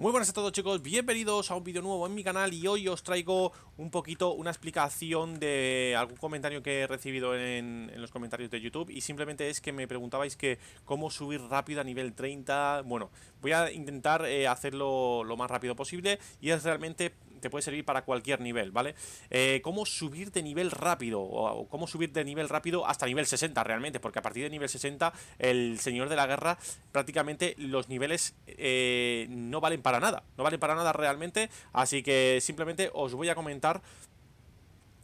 Muy buenas a todos chicos, bienvenidos a un vídeo nuevo en mi canal y hoy os traigo un poquito una explicación de algún comentario que he recibido en, los comentarios de YouTube y simplemente es que me preguntabais que cómo subir rápido a nivel 30, bueno, voy a intentar eh, hacerlo lo más rápido posible y es realmente te puede servir para cualquier nivel, ¿vale? Eh, ¿Cómo subir de nivel rápido? O, cómo subir de nivel rápido hasta nivel 60 realmente, porque a partir de nivel 60 el Señor de la Guerra prácticamente los niveles eh, no valen para nada, no valen para nada realmente, así que simplemente os voy a comentar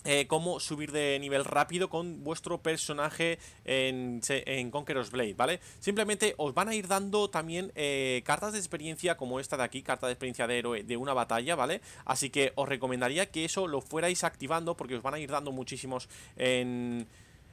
eh, cómo subir de nivel rápido con vuestro personaje en, en Conqueror's Blade, ¿vale? Simplemente os van a ir dando también eh, cartas de experiencia como esta de aquí, carta de experiencia de héroe de una batalla, ¿vale? Así que os recomendaría que eso lo fuerais activando porque os van a ir dando muchísimos en,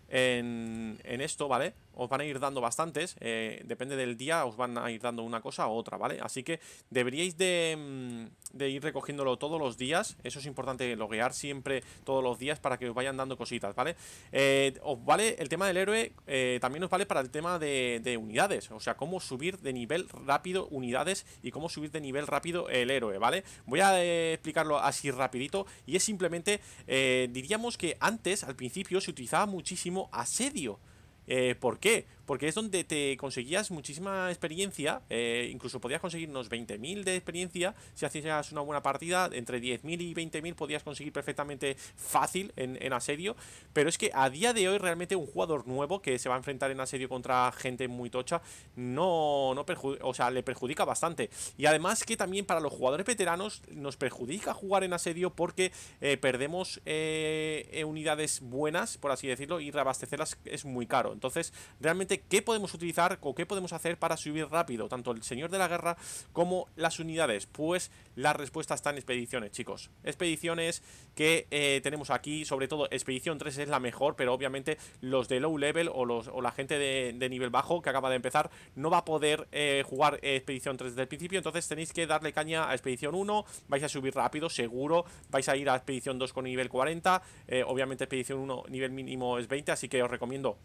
en, en esto, ¿vale? os van a ir dando bastantes, eh, depende del día, os van a ir dando una cosa u otra, ¿vale? Así que deberíais mm, de, ir recogiéndolo todos los días, eso es importante, loguear siempre todos los días para que os vayan dando cositas, ¿vale? Eh, os vale el tema del héroe, eh, también os vale para el tema de, de, unidades, o sea, cómo subir de nivel rápido unidades y cómo subir de nivel rápido el héroe, ¿vale? Voy a explicarlo así rapidito y es simplemente, diríamos que antes, al principio, se utilizaba muchísimo asedio. Eh, ¿Por qué? porque es donde te conseguías muchísima experiencia, eh, incluso podías conseguirnos 20.000 de experiencia, si hacías una buena partida, entre 10.000 y 20.000 podías conseguir perfectamente fácil en, asedio, pero es que a día de hoy realmente un jugador nuevo que se va a enfrentar en asedio contra gente muy tocha, no, no o sea, le perjudica bastante. Y además que también para los jugadores veteranos nos perjudica jugar en asedio porque eh, perdemos eh, unidades buenas, por así decirlo, y reabastecerlas es muy caro. Entonces, realmente qué podemos utilizar o qué podemos hacer para subir rápido, tanto el señor de la guerra como las unidades. Pues la respuesta está en expediciones, chicos. Expediciones que eh, tenemos aquí, sobre todo expedición 3 es la mejor, pero obviamente los de low level o, los, la gente de, nivel bajo que acaba de empezar no va a poder eh, jugar expedición 3 desde el principio, entonces tenéis que darle caña a expedición 1, vais a subir rápido, seguro, vais a ir a expedición 2 con nivel 40, eh, obviamente expedición 1 nivel mínimo es 20, así que os recomiendo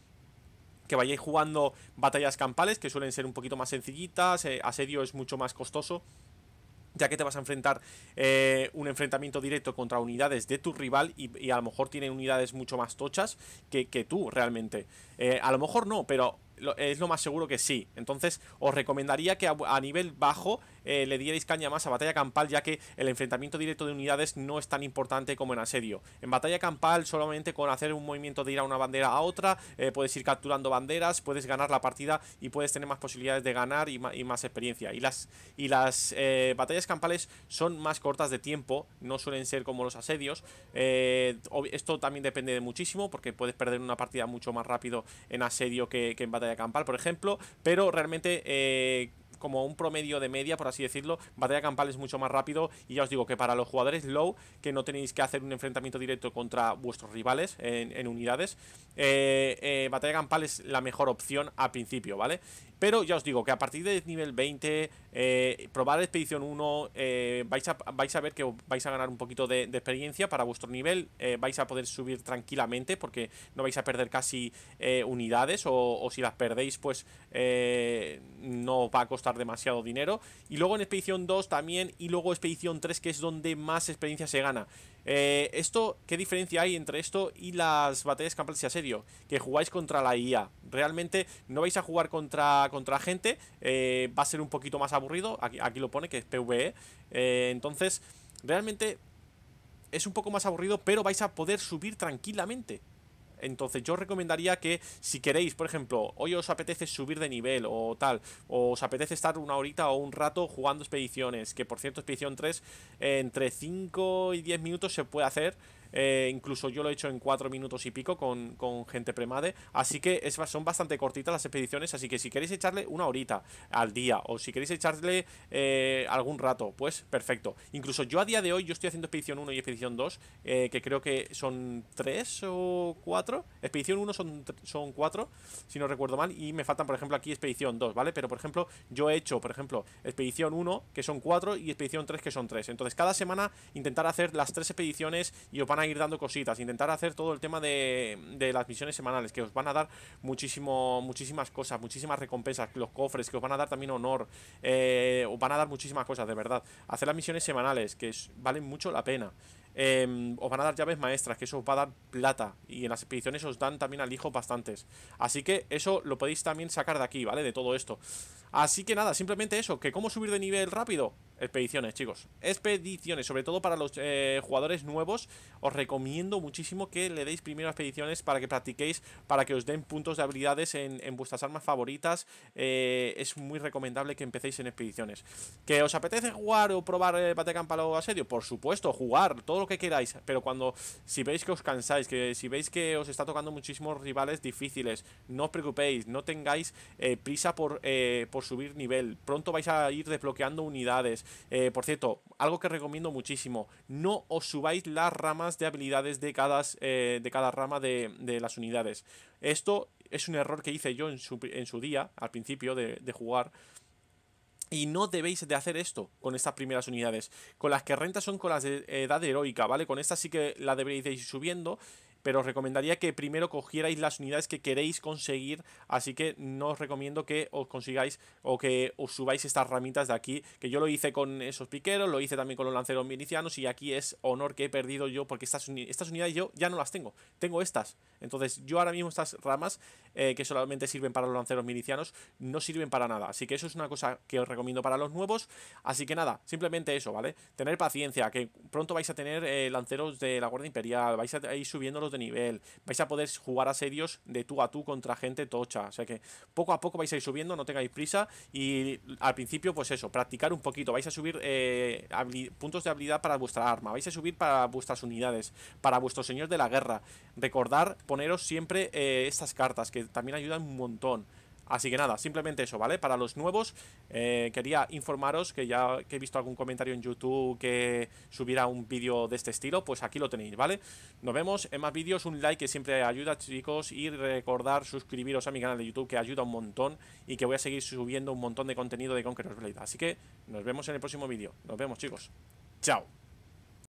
que vayáis jugando batallas campales, que suelen ser un poquito más sencillitas, eh, asedio es mucho más costoso, ya que te vas a enfrentar eh, un enfrentamiento directo contra unidades de tu rival y, a lo mejor tienen unidades mucho más tochas que, tú realmente. Eh, a lo mejor no, pero es lo más seguro que sí. Entonces os recomendaría que a nivel bajo eh, le dierais caña más a batalla campal, ya que el enfrentamiento directo de unidades no es tan importante como en asedio. En batalla campal, solamente con hacer un movimiento de ir a una bandera a otra, eh, puedes ir capturando banderas, puedes ganar la partida y puedes tener más posibilidades de ganar y, más experiencia. Y las, y las eh, batallas campales son más cortas de tiempo, no suelen ser como los asedios. esto también depende de muchísimo, porque puedes perder una partida mucho más rápido en asedio que en batalla campal, por ejemplo, pero realmente como un promedio de media, por así decirlo. Batalla campal es mucho más rápido y ya os digo que para los jugadores low, que no tenéis que hacer un enfrentamiento directo contra vuestros rivales en, unidades, eh, eh, batalla campal es la mejor opción a principio, ¿vale? Pero ya os digo que a partir de nivel 20, eh, probar Expedición 1, eh, vais, a, ver que vais a ganar un poquito de, experiencia para vuestro nivel. Eh, vais a poder subir tranquilamente porque no vais a perder casi eh, unidades o, si las perdéis, pues no va a costar demasiado dinero. Y luego en Expedición 2 también y luego Expedición 3, que es donde más experiencia se gana. Eh, esto, ¿qué diferencia hay entre esto y las batallas campales y asedio? Que jugáis contra la IA. Realmente no vais a jugar contra, contra gente. Eh, va a ser un poquito más aburrido. Aquí, aquí lo pone, que es PvE. Eh, entonces, realmente es un poco más aburrido, pero vais a poder subir tranquilamente. Entonces yo recomendaría que si queréis, por ejemplo, hoy os apetece subir de nivel o tal, o os apetece estar una horita o un rato jugando expediciones, que por cierto expedición 3 eh, entre 5 y 10 minutos se puede hacer eh, incluso yo lo he hecho en cuatro minutos y pico con, gente premade. Así que son bastante cortitas las expediciones. Así que si queréis echarle una horita al día o si queréis echarle eh, algún rato, pues perfecto. Incluso yo a día de hoy, yo estoy haciendo expedición 1 y expedición 2, eh, que creo que son 3 o 4. Expedición 1 son, son 4, si no recuerdo mal. Y me faltan, por ejemplo, aquí expedición 2, ¿vale? Pero por ejemplo, yo he hecho, por ejemplo, expedición 1, que son 4, y expedición 3, que son 3. Entonces, cada semana intentar hacer las tres expediciones y os van a ir dando cositas. Intentar hacer todo el tema de, las misiones semanales, que os van a dar muchísimo, muchísimas cosas, muchísimas recompensas, los cofres, que os van a dar también honor, eh, os van a dar muchísimas cosas, de verdad. Hacer las misiones semanales, que valen mucho la pena. Em, os van a dar llaves maestras, que eso os va a dar plata. Y en las expediciones os dan también al hijo bastantes. Así que eso lo podéis también sacar de aquí, ¿vale? De todo esto. Así que nada, simplemente eso, que cómo subir de nivel rápido. Expediciones, chicos. Expediciones, sobre todo para los eh, jugadores nuevos, os recomiendo muchísimo que le deis primero a expediciones para que practiquéis, para que os den puntos de habilidades en, vuestras armas favoritas. Eh, es muy recomendable que empecéis en expediciones. ¿Que os apetece jugar o probar el eh, Batecampa o Asedio? Por supuesto, jugar, todo lo que queráis, pero cuando, si veis que os cansáis, que si veis que os está tocando muchísimos rivales difíciles, no os preocupéis, no tengáis prisa por, por subir nivel. Pronto vais a ir desbloqueando unidades. Eh, por cierto, algo que recomiendo muchísimo, no os subáis las ramas de habilidades de cada, eh, de cada rama de, las unidades. Esto es un error que hice yo en su, día, al principio de, jugar. Y no debéis de hacer esto con estas primeras unidades. Con las que rentas son con las de edad heroica, ¿vale? Con estas sí que la debéis de ir subiendo pero os recomendaría que primero cogierais las unidades que queréis conseguir, así que no os recomiendo que os consigáis o que os subáis estas ramitas de aquí, que yo lo hice con esos piqueros, lo hice también con los lanceros milicianos y aquí es honor que he perdido yo, porque estas, estas unidades yo ya no las tengo, tengo estas, entonces yo ahora mismo estas ramas eh, que solamente sirven para los lanceros milicianos no sirven para nada, así que eso es una cosa que os recomiendo para los nuevos, así que nada, simplemente eso, ¿vale? Tener paciencia, que pronto vais a tener eh, lanceros de la Guardia Imperial, vais a ir subiéndolos de nivel, vais a poder jugar asedios de tú a tú contra gente tocha, o sea que poco a poco vais a ir subiendo, no tengáis prisa y al principio pues eso, practicar un poquito, vais a subir eh, puntos de habilidad para vuestra arma, vais a subir para vuestras unidades, para vuestro señor de la guerra, recordar poneros siempre eh, estas cartas que también ayudan un montón. Así que nada, simplemente eso, ¿vale? Para los nuevos, eh, quería informaros que ya que he visto algún comentario en YouTube que subiera un vídeo de este estilo, pues aquí lo tenéis, ¿vale? Nos vemos en más vídeos, un like que siempre ayuda, chicos, y recordar suscribiros a mi canal de YouTube que ayuda un montón y que voy a seguir subiendo un montón de contenido de Conqueror's Blade. Así que nos vemos en el próximo vídeo. Nos vemos, chicos. Chao.